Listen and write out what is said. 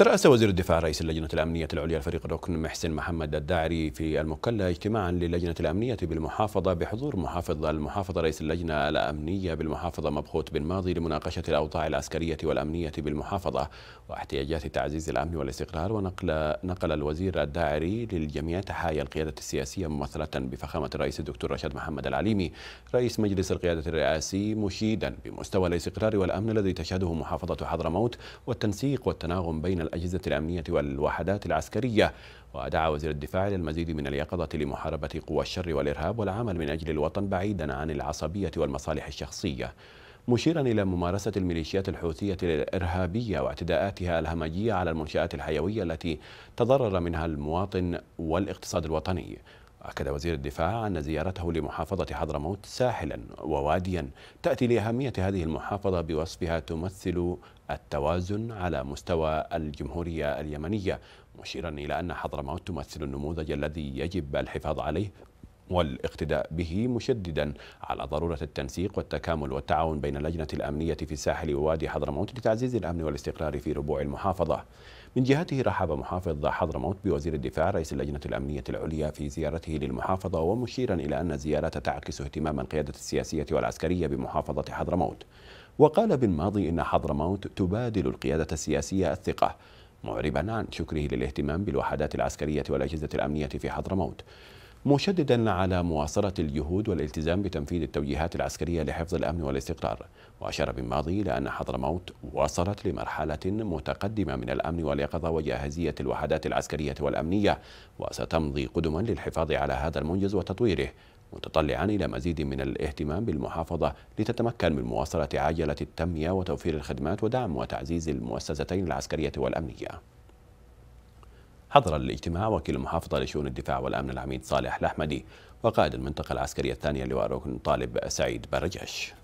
ترأس وزير الدفاع رئيس اللجنة الأمنية العليا الفريق الركن محسن محمد الداعري في المكلا اجتماعا للجنة الأمنية بالمحافظة بحضور محافظ المحافظة رئيس اللجنة الأمنية بالمحافظة مبخوت بن ماضي لمناقشة الأوضاع العسكرية والأمنية بالمحافظة واحتياجات تعزيز الأمن والاستقرار ونقل نقل الوزير الداعري للجميع تحايا القيادة السياسية ممثلة بفخامة الرئيس الدكتور رشاد محمد العليمي رئيس مجلس القيادة الرئاسي مشيدا بمستوى الاستقرار والأمن الذي تشهده محافظة حضرموت والتنسيق والتناغم بين الأجهزة الأمنية والوحدات العسكرية ودعا وزير الدفاع للمزيد من اليقظة لمحاربة قوى الشر والإرهاب والعمل من أجل الوطن بعيدا عن العصبية والمصالح الشخصية مشيرا إلى ممارسة الميليشيات الحوثية الإرهابية واعتداءاتها الهمجية على المنشآت الحيوية التي تضرر منها المواطن والاقتصاد الوطني أكد وزير الدفاع أن زيارته لمحافظة حضرموت ساحلا وواديا تأتي لأهمية هذه المحافظة بوصفها تمثل التوازن على مستوى الجمهورية اليمنية مشيرا إلى أن حضرموت تمثل النموذج الذي يجب الحفاظ عليه والاقتداء به مشددا على ضرورة التنسيق والتكامل والتعاون بين اللجنة الأمنية في الساحل ووادي حضرموت لتعزيز الأمن والاستقرار في ربوع المحافظة من جهته رحب محافظ حضرموت بوزير الدفاع رئيس اللجنة الأمنية العليا في زيارته للمحافظة ومشيرا إلى أن الزيارة تعكس اهتمام القيادة السياسية والعسكرية بمحافظة حضرموت وقال بالماضي إن حضرموت تبادل القيادة السياسية الثقة معربا عن شكره للاهتمام بالوحدات العسكرية والأجهزة الأمنية في حضرموت مشددا على مواصلة الجهود والالتزام بتنفيذ التوجيهات العسكرية لحفظ الأمن والاستقرار وأشار بالماضي إلى أن حضرموت وصلت لمرحلة متقدمة من الأمن واليقظة وجاهزية الوحدات العسكرية والأمنية وستمضي قدما للحفاظ على هذا المنجز وتطويره متطلعا إلى مزيد من الاهتمام بالمحافظة لتتمكن من مواصلة عجلة التنمية وتوفير الخدمات ودعم وتعزيز المؤسستين العسكرية والأمنية حضر الاجتماع وكيل المحافظة لشؤون الدفاع والأمن العميد صالح الأحمدي وقائد المنطقة العسكرية الثانية لواء ركن طالب سعيد برجاش